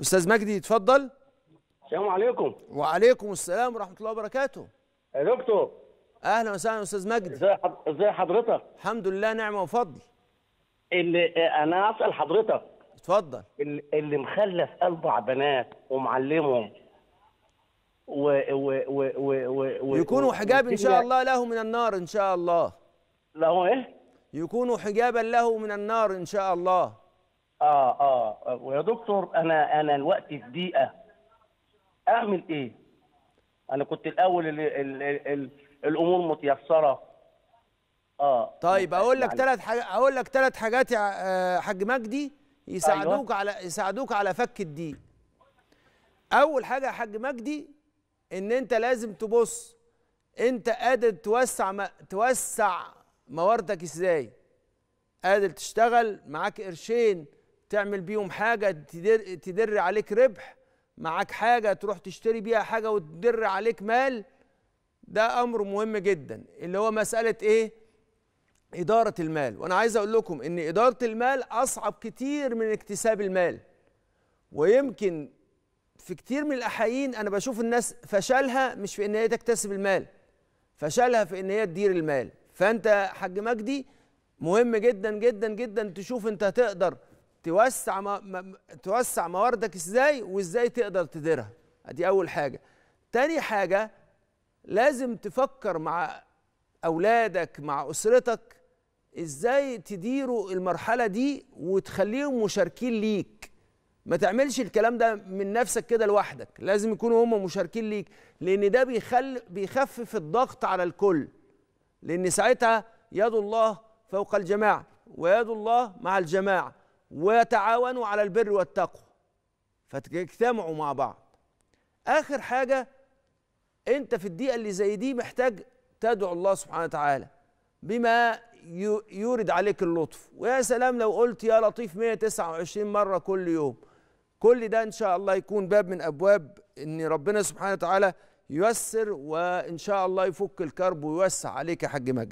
استاذ مجدي اتفضل السلام عليكم وعليكم السلام ورحمه الله وبركاته يا دكتور اهلا وسهلا استاذ مجدي ازي حضرتك الحمد لله نعمه وفضل اللي آه، انا اسال حضرتك اتفضل اللي مخلف اربع بنات ومعلمهم و و و و, و يكونوا حجاب ان شاء الله له من النار ان شاء الله له ايه يكونوا حجابا له من النار ان شاء الله اه اه ويا دكتور انا انا الوقت في ضيقه اعمل ايه؟ انا كنت الاول الـ الـ الـ الامور متيسره اه طيب اقول لك ثلاث حاجات اقول لك ثلاث حاجات يا آه، حاج مجدي يساعدوك أيوة. على يساعدوك على فك الضيق اول حاجه يا حاج مجدي ان انت لازم تبص انت قادر توسع ما توسع مواردك ازاي قادر تشتغل معاك قرشين تعمل بيهم حاجه تدر, تدر عليك ربح معاك حاجه تروح تشتري بيها حاجه وتدر عليك مال ده امر مهم جدا اللي هو مساله ايه اداره المال وانا عايز اقول لكم ان اداره المال اصعب كتير من اكتساب المال ويمكن في كتير من الأحيان انا بشوف الناس فشلها مش في ان هي تكتسب المال فشلها في ان هي تدير المال فانت حاج مجدي مهم جدا جدا جدا تشوف انت هتقدر توسع م... توسع مواردك ازاي وازاي تقدر تديرها دي اول حاجه تاني حاجه لازم تفكر مع اولادك مع اسرتك ازاي تديروا المرحله دي وتخليهم مشاركين ليك ما تعملش الكلام ده من نفسك كده لوحدك لازم يكونوا هم مشاركين ليك لان ده بيخل بيخفف الضغط على الكل لان ساعتها يد الله فوق الجماعه ويد الله مع الجماعه ويتعاونوا على البر والتقوى فتجتمعوا مع بعض اخر حاجه انت في الدقيقه اللي زي دي محتاج تدعو الله سبحانه وتعالى بما يورد عليك اللطف ويا سلام لو قلت يا لطيف 129 مره كل يوم كل ده ان شاء الله يكون باب من ابواب ان ربنا سبحانه وتعالى ييسر وان شاء الله يفك الكرب ويوسع عليك يا حاج مجد